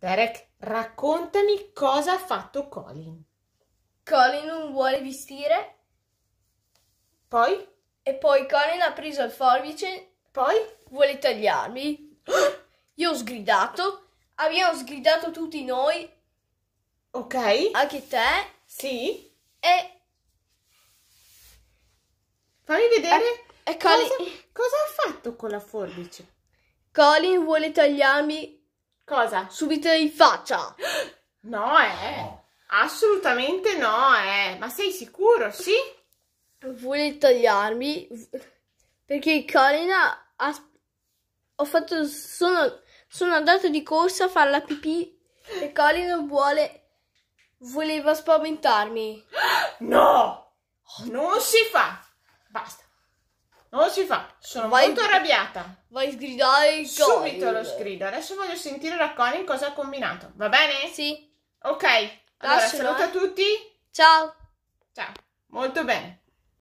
Derek, raccontami cosa ha fatto Colin. Colin non vuole vestire. Poi? E poi Colin ha preso il forbice. Poi? Vuole tagliarmi. Io ho sgridato. Abbiamo sgridato tutti noi. Ok. Anche te. Sì. E... Fammi vedere. E, e Colin... cosa, cosa ha fatto con la forbice? Colin vuole tagliarmi Cosa? Subito in faccia! No, eh! Assolutamente no, eh! Ma sei sicuro, sì? Vuole tagliarmi perché Corina ha... ho fatto sono... sono andato di corsa a fare la pipì e Corina vuole voleva spaventarmi. No! Non si fa! Non si fa, sono vai, molto arrabbiata. Vai a sgridare il Connie. Subito lo sgrido. Adesso voglio sentire la Connie cosa ha combinato. Va bene? Sì. Ok. Allora, Lascialo, saluto eh. a tutti. Ciao. Ciao. Molto bene.